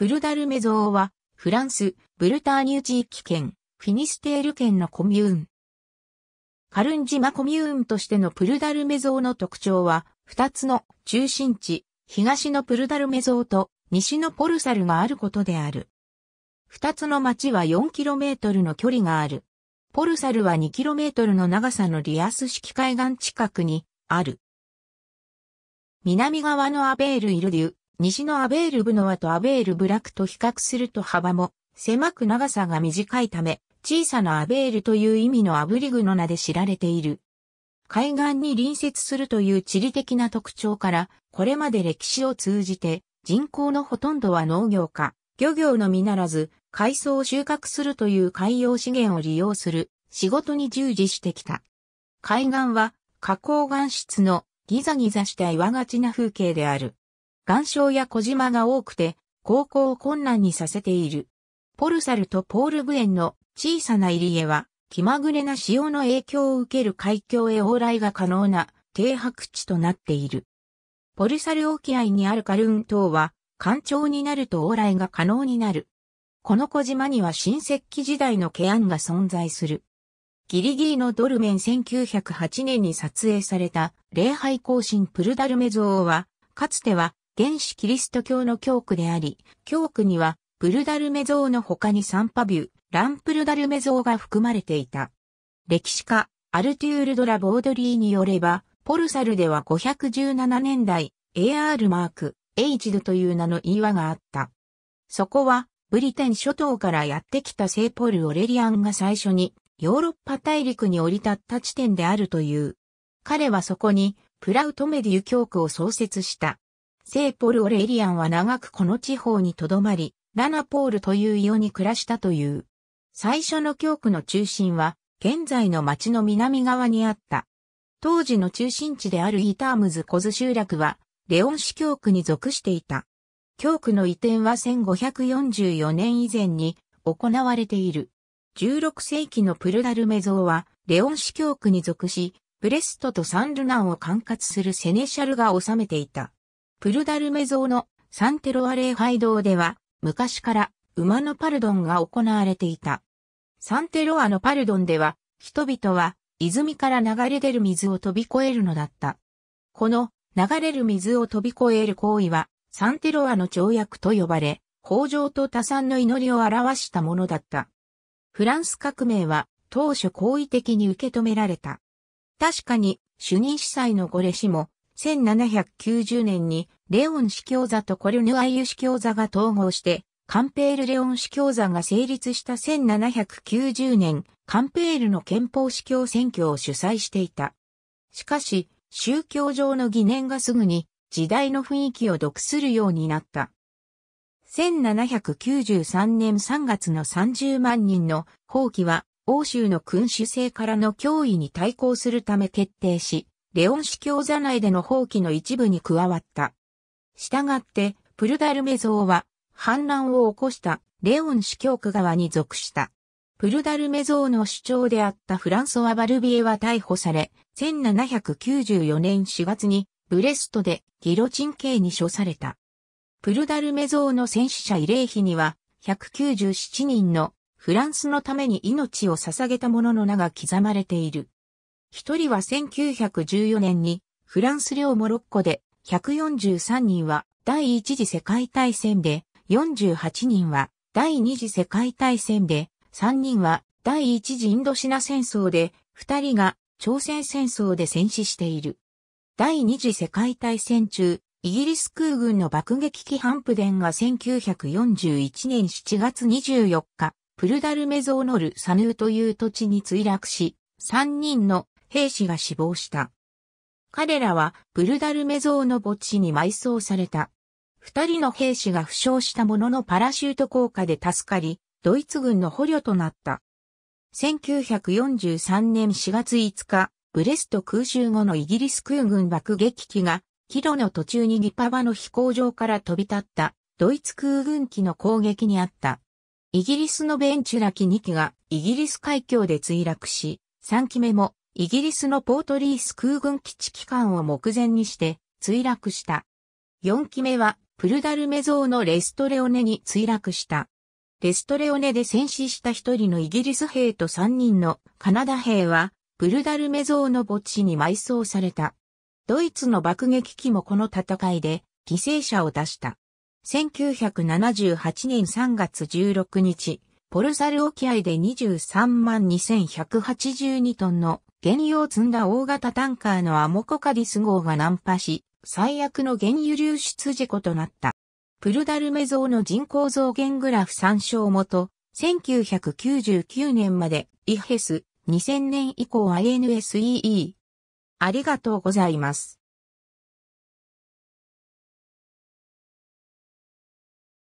プルダルメゾーは、フランス、ブルターニュ地域圏、フィニステール県のコミューン。カルン島コミューンとしてのプルダルメゾーの特徴は、二つの中心地、東のプルダルメゾーと西のポルサルがあることである。二つの町は 4km の距離がある。ポルサルは 2km の長さのリアス式海岸近くにある。南側のアベール・イルデュ、西のアベールブノアとアベールブラックと比較すると幅も狭く長さが短いため、小さなアベールという意味のアブリグの名で知られている。海岸に隣接するという地理的な特徴から、これまで歴史を通じて人口のほとんどは農業か、漁業のみならず、海藻を収穫するという海洋資源を利用する仕事に従事してきた。海岸は花崗岩質のギザギザした岩がちな風景である。岩礁や小島が多くて、航行を困難にさせている。ポルサルとポールブエンの小さな入り江は、気まぐれな潮の影響を受ける海峡へ往来が可能な停泊地となっている。ポルサル沖合にあるカルーン島は、干潮になると往来が可能になる。この小島には新石器時代のケアンが存在する。ギリギリのドルメン1908年に撮影された礼拝行進プルダルメ像は、かつては原始キリスト教の教区であり、教区にはプルダルメ像の他にサンパビュー、ランプルダルメ像が含まれていた。歴史家、アルテュール・ドラ・ボードリーによれば、ポルサルでは517年代、AR マーク、エイジドという名の岩があった。そこは、ブリテン諸島からやってきた聖ポル・オレリアンが最初に、ヨーロッパ大陸に降り立った地点であるという。彼はそこに、プラウトメディウ教区を創設した。聖ポル・オレイリアンは長くこの地方に留まり、ラナポールという世に暮らしたという。最初の教区の中心は、現在の町の南側にあった。当時の中心地であるイタームズ・コズ集落は、レオン市教区に属していた。教区の移転は1544年以前に行われている。16世紀のプルダルメ像は、レオン市教区に属し、ブレストとサンルナンを管轄するセネシャルが治めていた。プルダルメ像のサンテロア礼拝堂では、昔から馬のパルドンが行われていた。サンテロアのパルドンでは、人々は泉から流れ出る水を飛び越えるのだった。この流れる水を飛び越える行為は、サンテロアの条約と呼ばれ、豊穣と多産の祈りを表したものだった。フランス革命は当初好意的に受け止められた。確かに主任司祭のゴレシも1790年にレオン司教座とコルヌアイユ司教座が統合して、カンペールレオン司教座が成立した1790年、カンペールの憲法司教選挙を主催していた。しかし、宗教上の疑念がすぐに時代の雰囲気を独するようになった。1793年3月の30万人の放棄は欧州の君主制からの脅威に対抗するため決定し、レオン司教座内での放棄の一部に加わった。したがって、プルダルメ像は、反乱を起こしたレオン司教区側に属した。プルダルメ像の主張であったフランソワ・バルビエは逮捕され、1794年4月にブレストでギロチン刑に処された。プルダルメ像の戦死者慰霊碑には、197人のフランスのために命を捧げた者の名が刻まれている。一人は1914年にフランス領モロッコで、143人は第一次世界大戦で、48人は第二次世界大戦で、3人は第一次インドシナ戦争で、2人が朝鮮戦争で戦死している。第二次世界大戦中、イギリス空軍の爆撃機ハンプデンが1941年7月24日、プルダルメゾーノル・サヌーという土地に墜落し、3人の兵士が死亡した。彼らはブルダルメ像の墓地に埋葬された。二人の兵士が負傷したもののパラシュート効果で助かり、ドイツ軍の捕虜となった。1943年4月5日、ブレスト空襲後のイギリス空軍爆撃機が、キロの途中にギパワの飛行場から飛び立ったドイツ空軍機の攻撃にあった。イギリスのベンチュラ機2機がイギリス海峡で墜落し、3機目もイギリスのポートリース空軍基地機関を目前にして墜落した。4機目はプルダルメ像のレストレオネに墜落した。レストレオネで戦死した一人のイギリス兵と3人のカナダ兵はプルダルメ像の墓地に埋葬された。ドイツの爆撃機もこの戦いで犠牲者を出した。1978年3月16日、ポルサル沖合で23万2182トンの原油を積んだ大型タンカーのアモコカディス号が難破し、最悪の原油流出事故となった。プルダルメ像の人口増減グラフ参照元、1999年まで、イヘス、2000年以降 INSEE。ありがとうございます。